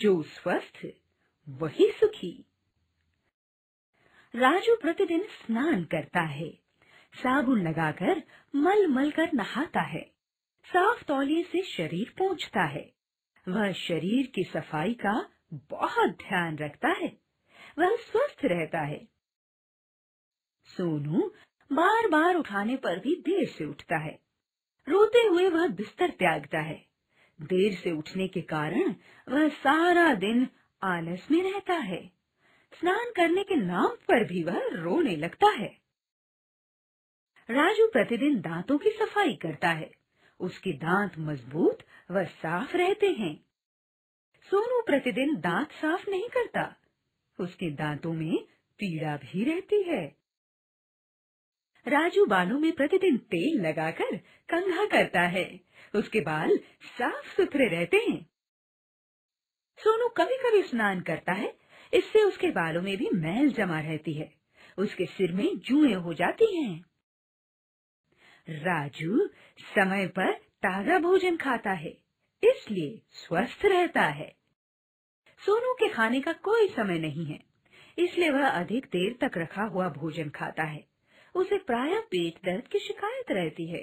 जो स्वस्थ वही सुखी राजू प्रतिदिन स्नान करता है साबुन लगाकर मल मल कर नहाता है साफ तौलिए से शरीर पोंछता है वह शरीर की सफाई का बहुत ध्यान रखता है वह स्वस्थ रहता है सोनू बार बार उठाने पर भी देर से उठता है रोते हुए वह बिस्तर त्यागता है देर से उठने के कारण वह सारा दिन आलस में रहता है स्नान करने के नाम पर भी वह रोने लगता है राजू प्रतिदिन दांतों की सफाई करता है उसके दांत मजबूत व साफ रहते हैं सोनू प्रतिदिन दांत साफ नहीं करता उसके दांतों में पीड़ा भी रहती है राजू बालों में प्रतिदिन तेल लगाकर कंघा करता है उसके बाल साफ सुथरे रहते हैं सोनू कभी कभी स्नान करता है इससे उसके बालों में भी मैल जमा रहती है उसके सिर में जुए हो जाती हैं। राजू समय पर ताजा भोजन खाता है इसलिए स्वस्थ रहता है सोनू के खाने का कोई समय नहीं है इसलिए वह अधिक देर तक रखा हुआ भोजन खाता है उसे प्राय पेट दर्द की शिकायत रहती है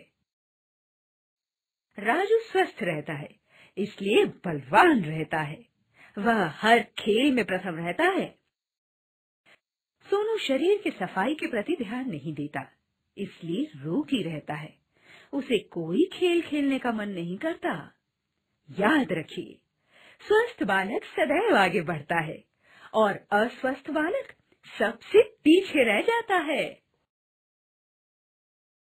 राजू स्वस्थ रहता है इसलिए बलवान रहता है वह हर खेल में प्रथम रहता है सोनू शरीर की सफाई के प्रति ध्यान नहीं देता इसलिए रोग ही रहता है उसे कोई खेल खेलने का मन नहीं करता याद रखिए स्वस्थ बालक सदैव आगे बढ़ता है और अस्वस्थ बालक सबसे पीछे रह जाता है